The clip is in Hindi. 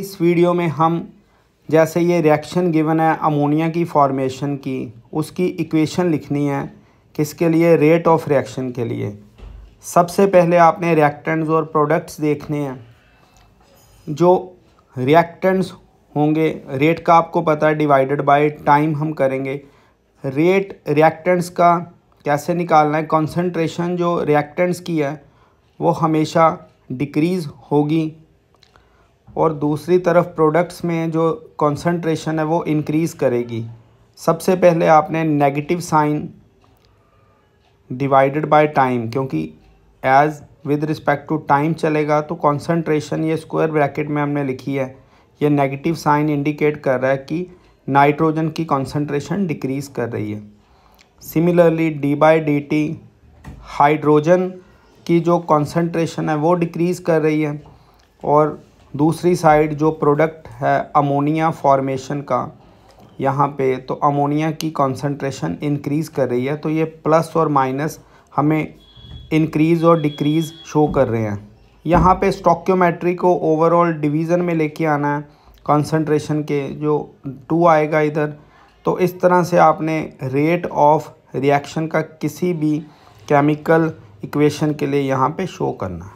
इस वीडियो में हम जैसे ये रिएक्शन गिवन है अमोनिया की फॉर्मेशन की उसकी इक्वेशन लिखनी है किसके लिए रेट ऑफ रिएक्शन के लिए सबसे पहले आपने रिएक्टेंट्स और प्रोडक्ट्स देखने हैं जो रिएक्टेंट्स होंगे रेट का आपको पता है डिवाइडेड बाय टाइम हम करेंगे रेट रिएक्टेंट्स का कैसे निकालना है कंसंट्रेशन जो रिएक्टेंट्स की है वो हमेशा डिक्रीज़ होगी और दूसरी तरफ प्रोडक्ट्स में जो कंसंट्रेशन है वो इंक्रीज़ करेगी सबसे पहले आपने negative sign divided by time क्योंकि as with respect to time चलेगा तो कंसंट्रेशन ये स्क्वायर ब्रैकेट में हमने लिखी है ये नेगेटिव साइन इंडिकेट कर रहा है कि नाइट्रोजन की कंसंट्रेशन डिक्रीज़ कर रही है similarly D by D T hydrogen की जो कंसंट्रेशन है वो डिक्रीज़ कर रही है और दूसरी साइड जो प्रोडक्ट है अमोनिया फॉर्मेशन का यहाँ पे तो अमोनिया की कॉन्सनट्रेशन इंक्रीज़ कर रही है तो ये प्लस और माइनस हमें इंक्रीज़ और डिक्रीज़ शो कर रहे हैं यहाँ पे स्टोक्योमेट्री को ओवरऑल डिवीज़न में लेके आना है कॉन्सनट्रेशन के जो टू आएगा इधर तो इस तरह से आपने रेट ऑफ रिएक्शन का किसी भी केमिकल इक्वेशन के लिए यहाँ पे शो करना है